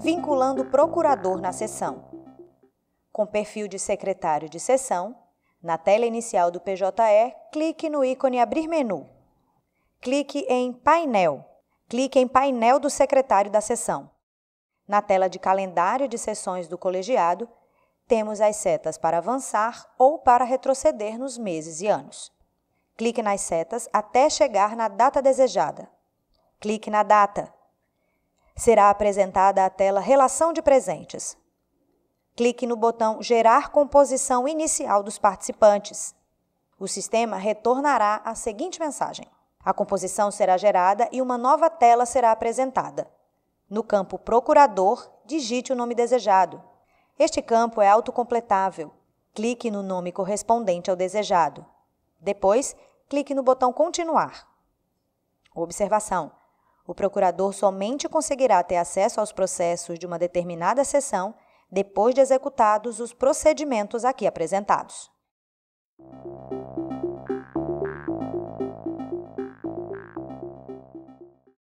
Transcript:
Vinculando o procurador na sessão. Com perfil de secretário de sessão, na tela inicial do PJE, clique no ícone Abrir Menu. Clique em Painel. Clique em Painel do secretário da sessão. Na tela de calendário de sessões do colegiado, temos as setas para avançar ou para retroceder nos meses e anos. Clique nas setas até chegar na data desejada. Clique na data. Será apresentada a tela Relação de Presentes. Clique no botão Gerar composição inicial dos participantes. O sistema retornará a seguinte mensagem: A composição será gerada e uma nova tela será apresentada. No campo Procurador, digite o nome desejado. Este campo é autocompletável. Clique no nome correspondente ao desejado. Depois, clique no botão Continuar. Observação: o procurador somente conseguirá ter acesso aos processos de uma determinada sessão depois de executados os procedimentos aqui apresentados.